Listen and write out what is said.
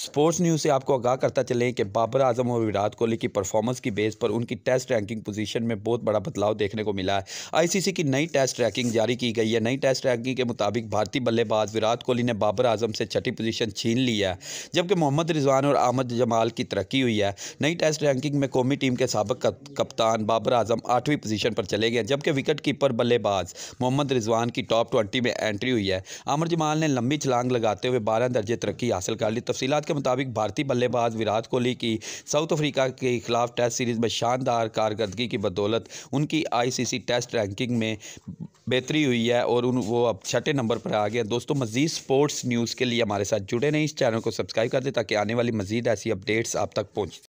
sports news से आपको आगाह करता चले कि बाबर आजम और विराट कोहली की परफॉर्मेंस की बेस पर उनकी टेस्ट रैंकिंग पोजीशन में बहुत बड़ा बदलाव देखने को मिला है आईसीसी की नई टेस्ट रैंकिंग जारी की गई है नई टेस्ट रैंकिंग के मुताबिक भारतीय बल्लेबाज विराट कोहली ने बाबर आजम से छठी पोजीशन छीन ली है जबकि मोहम्मद रिजवान और अहमद जमाल की तरक्की हुई है नई टेस्ट रैंकिंग में कौमी टीम के सबक कप्तान बाबर आजम आठवीं पोजीशन पर चले गए जबकि विकेट कीपर बल्लेबाज मोहम्मद रिजवान की टॉप ट्वेंटी में एंट्री हुई है अमर जमाल ने लंबी छलांग लगाते हुए बारह दर्जे तरक्की हासिल कर ली तफसी तफसीत के मुताबिक भारतीय बल्लेबाज विराट कोहली की साउथ अफ्रीका के खिलाफ टेस्ट सीरीज़ में शानदार कारकर्दगी की बदौलत उनकी आईसीसी टेस्ट रैंकिंग में बेहतरी हुई है और उन वो अब छठे नंबर पर आ गया दोस्तों मजीद स्पोर्ट्स न्यूज़ के लिए हमारे साथ जुड़े रहें इस चैनल को सब्सक्राइब कर दें ताकि आने वाली मजीद ऐसी अपडेट्स आप तक पहुँच